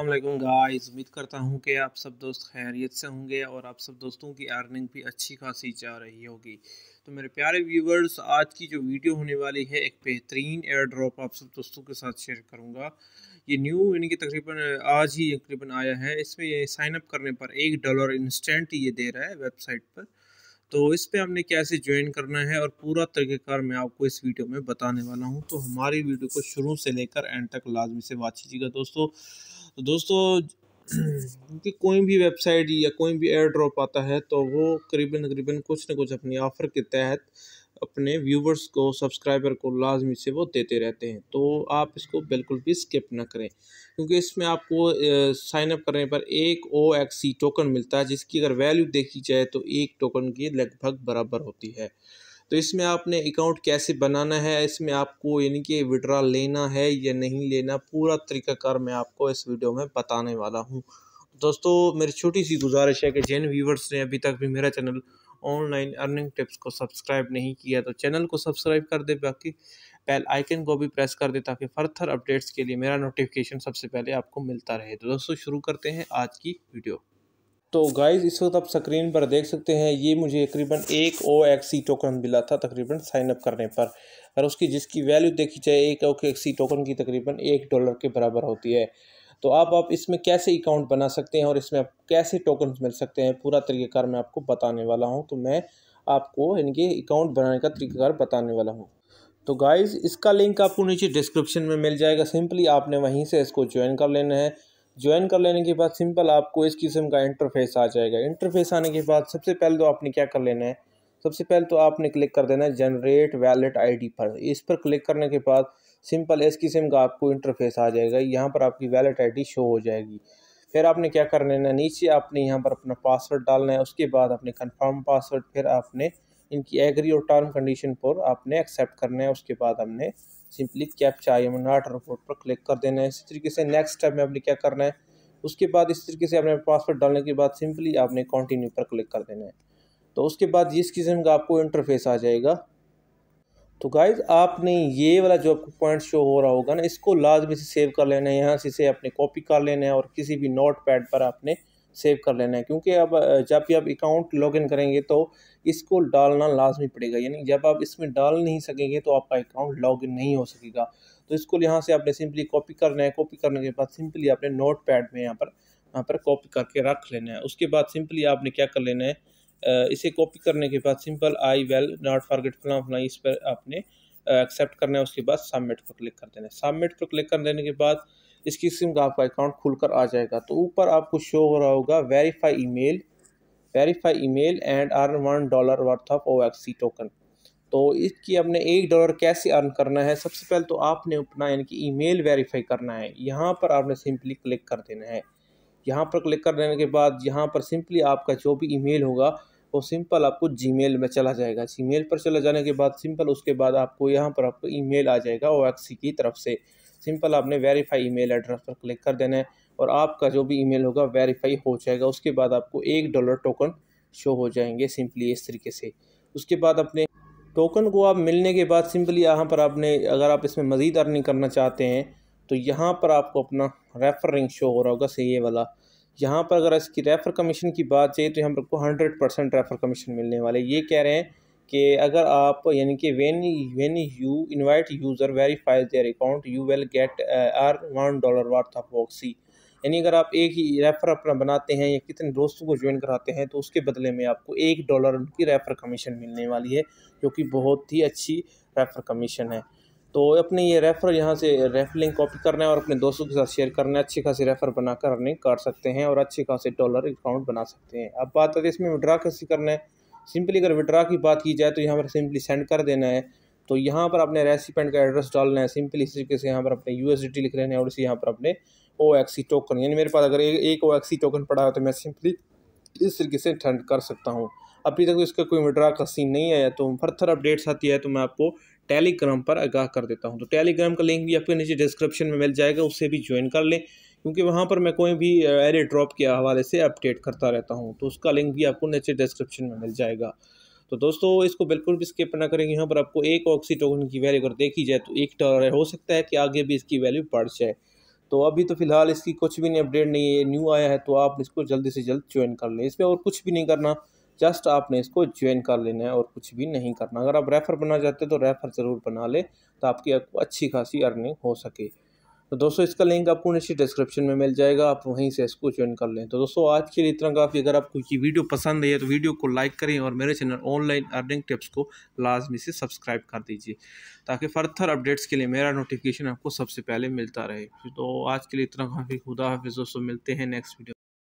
अल्लाम गाइस उम्मीद करता हूँ कि आप सब दोस्त खैरियत से होंगे और आप सब दोस्तों की अर्निंग भी अच्छी खासी जा रही होगी तो मेरे प्यारे व्यूवर्स आज की जो वीडियो होने वाली है एक बेहतरीन एयर ड्रॉप आप सब दोस्तों के साथ शेयर करूँगा ये न्यू यानी कि तकरीबन आज ही तकरीबन आया है इसमें ये साइनअप करने पर एक डॉलर इंस्टेंट ये दे रहा है वेबसाइट पर तो इस पर हमने कैसे ज्वाइन करना है और पूरा तरीक़ेकार मैं आपको इस वीडियो में बताने वाला हूँ तो हमारी वीडियो को शुरू से लेकर एंड तक लाजमी से बात कीजिएगा दोस्तों तो दोस्तों क्योंकि कोई भी वेबसाइट या कोई भी एयर ड्रॉप आता है तो वो करीबन करीबन कुछ ना कुछ अपनी ऑफ़र के तहत अपने व्यूवर्स को सब्सक्राइबर को लाजमी से वो देते रहते हैं तो आप इसको बिल्कुल भी स्किप ना करें क्योंकि इसमें आपको साइन अप करने पर एक ओ एक्सी टोकन मिलता है जिसकी अगर वैल्यू देखी जाए तो एक टोकन की लगभग बराबर होती है तो इसमें आपने अकाउंट कैसे बनाना है इसमें आपको यानी कि विड्रा लेना है या नहीं लेना पूरा तरीकाकार मैं आपको इस वीडियो में बताने वाला हूँ दोस्तों मेरी छोटी सी गुजारिश है कि जिन व्यूवर्स ने अभी तक भी मेरा चैनल ऑनलाइन अर्निंग टिप्स को सब्सक्राइब नहीं किया तो चैनल को सब्सक्राइब कर दे बाकी बेल आइकन को भी प्रेस कर दे ताकि फर्थर अपडेट्स के लिए मेरा नोटिफिकेशन सबसे पहले आपको मिलता रहे तो दोस्तों शुरू करते हैं आज की वीडियो तो गाइज़ इस वक्त आप स्क्रीन पर देख सकते हैं ये मुझे तकरीबन एक ओ एक्सी टोकन मिला था तकरीबन साइनअप करने पर और उसकी जिसकी वैल्यू देखी जाए एक ओ एक्सी टोकन की तकरीबन एक डॉलर के बराबर होती है तो आप आप इसमें कैसे अकाउंट बना सकते हैं और इसमें आप कैसे टोकन मिल सकते हैं पूरा तरीक़ाकार मैं आपको बताने वाला हूँ तो मैं आपको इनके अकाउंट बनाने का तरीक़ाकार बताने वाला हूँ तो गाइज़ इसका लिंक आपको नीचे डिस्क्रिप्शन में मिल जाएगा सिंपली आपने वहीं से इसको ज्वाइन कर लेना है ज्वाइन कर लेने के बाद सिंपल आपको इस किस्म का इंटरफेस आ जाएगा इंटरफेस आने के बाद सबसे पहले तो आपने क्या कर लेना है सबसे पहले तो आपने क्लिक कर देना है जनरेट वैलेट आईडी पर इस पर क्लिक करने के बाद सिंपल इस किस्म का आपको इंटरफेस आ जाएगा यहाँ पर आपकी वैलेट आई शो हो जाएगी फिर आपने क्या कर लेना है नीचे आपने यहाँ पर अपना पासवर्ड डालना है उसके बाद आपने कन्फर्म पासवर्ड फिर आपने इनकी एग्री और टर्म कंडीशन पर आपने एक्सेप्ट करना है उसके बाद हमने simply captcha I am not robot पर क्लिक कर देना है इसी तरीके से नेक्स्ट स्टेप में आपने क्या करना है उसके बाद इस तरीके से आपने पासवर्ड डालने के बाद सिंपली आपने कंटिन्यू पर क्लिक कर देना है तो उसके बाद इस किस्म का आपको इंटरफेस आ जाएगा तो गाइज आपने ये वाला जो आपको पॉइंट शो हो रहा होगा ना इसको लाजमी से सेव कर लेना है यहाँ से इसे आपने कॉपी कर लेना है और किसी भी नोट पैड पर आपने सेव कर लेना है क्योंकि अब जब भी आप अकाउंट लॉगिन करेंगे तो इसको डालना लाजमी पड़ेगा यानी जब आप इसमें डाल नहीं सकेंगे तो आपका अकाउंट लॉगिन नहीं हो सकेगा तो इसको यहाँ से आपने सिंपली कॉपी करना है कॉपी करने के बाद सिंपली आपने नोट पैड में यहाँ पर यहाँ पर कॉपी करके रख लेना है उसके बाद सिंपली आपने क्या कर लेना है इसे कॉपी करने के बाद simple I will not forget फला फला इस पर आपने एक्सेप्ट करना है उसके बाद सबमिट पर क्लिक कर देना है सबमिट पर क्लिक कर देने के बाद इस किस्म का आपका अकाउंट खुलकर आ जाएगा तो ऊपर आपको शो हो रहा होगा verify email verify email and earn one dollar worth of ओ टोकन तो इसकी आपने एक डॉलर कैसे अर्न करना है सबसे पहले तो आपने अपना यानी कि ईमेल वेरीफाई करना है यहाँ पर आपने सिंपली क्लिक कर देना है यहाँ पर क्लिक कर देने के बाद यहाँ पर सिंपली आपका जो भी ईमेल होगा वो सिंपल आपको मेल में चला जाएगा मेल पर चला जाने के बाद सिंपल उसके बाद आपको यहाँ पर आपको मेल आ जाएगा ओ की तरफ से सिंपल आपने वेरीफाई ईमेल एड्रेस पर क्लिक कर देना है और आपका जो भी ईमेल होगा वेरीफाई हो जाएगा उसके बाद आपको एक डॉलर टोकन शो हो जाएंगे सिंपली इस तरीके से उसके बाद अपने टोकन को आप मिलने के बाद सिंपली यहाँ पर आपने अगर आप इसमें मज़ीद अर्निंग करना चाहते हैं तो यहाँ पर आपको अपना रेफर रिंग शो हो रहा होगा सही है वाला यहाँ पर अगर इसकी रेफ़र कमीशन की बात चाहिए तो यहाँ पर आपको हंड्रेड परसेंट रेफ़र कमीशन मिलने वाले ये कह रहे हैं कि अगर आप यानी कि when when you invite user verifies their account you will get आर one dollar worth of Voxi यानी अगर आप एक ही रेफ़र अपना बनाते हैं या कितने दोस्तों को ज्वाइन कराते हैं तो उसके बदले में आपको एक डॉलर उनकी रेफ़र कमीशन मिलने वाली है जो कि बहुत ही अच्छी रेफ़र कमीशन है तो अपने ये रेफ़र यहाँ से रेफ़र लिंक कॉपी करना है और अपने दोस्तों के साथ शेयर करना है अच्छे खासे रेफ़र बना कर अर्निंग कर सकते हैं और अच्छे खासे डॉलर अकाउंट बना सकते हैं अब बात आती है इसमें विड्रा कैसे करना है सिंपली अगर विड्रा की बात की जाए तो यहाँ पर सिंपली सेंड कर देना है तो यहाँ पर अपने रेसिपेंट का एड्रेस डालना है सिंपली इस तरीके से यहाँ पर अपने यू लिख लेना है और इसी यहाँ पर अपने ओ टोकन यानी मेरे पास अगर एक ओ टोकन पड़ा है तो मैं सिंपली इस तरीके से सेंड कर सकता हूँ अभी तक तो इसका कोई विड्रा का सीन नहीं आया तो फर्थर अपडेट्स आती है तो मैं आपको टेलीग्राम पर आगाह कर देता हूँ तो टेलीग्राम का लिंक भी आपके नीचे डिस्क्रिप्शन में मिल जाएगा उससे भी ज्वाइन कर लें क्योंकि वहाँ पर मैं कोई भी एरे ड्रॉप के हवाले से अपडेट करता रहता हूँ तो उसका लिंक भी आपको नीचे डिस्क्रिप्शन में मिल जाएगा तो दोस्तों इसको बिल्कुल भी स्किप ना करेंगे यहाँ पर आपको एक ऑक्सी टोकन की वैल्यू अगर देखी जाए तो एक डॉलर हो सकता है कि आगे भी इसकी वैल्यू बढ़ जाए तो अभी तो फिलहाल इसकी कुछ भी नहीं अपडेट नहीं है न्यू आया है तो आप इसको जल्दी से जल्द ज्वाइन कर लें इसमें और कुछ भी नहीं करना जस्ट आपने इसको ज्वाइन कर लेना है और कुछ भी नहीं करना अगर आप रेफ़र बना चाहते तो रेफ़र ज़रूर बना लें तो आपकी आपको अच्छी खासी अर्निंग हो सके तो दोस्तों इसका लिंक आपको नीचे डिस्क्रिप्शन में मिल जाएगा आप वहीं से इसको ज्वाइन कर लें तो दोस्तों आज के लिए इतना काफ़ी अगर आपको ये वीडियो पसंद है तो वीडियो को लाइक करें और मेरे चैनल ऑनलाइन अर्निंग टिप्स को लाजमी से सब्सक्राइब कर दीजिए ताकि फर्थर अपडेट्स के लिए मेरा नोटिफिकेशन आपको सबसे पहले मिलता रहे तो आज के लिए इतना काफ़ी खुदा हाफिज़ दोस्तों मिलते हैं नेक्स्ट वीडियो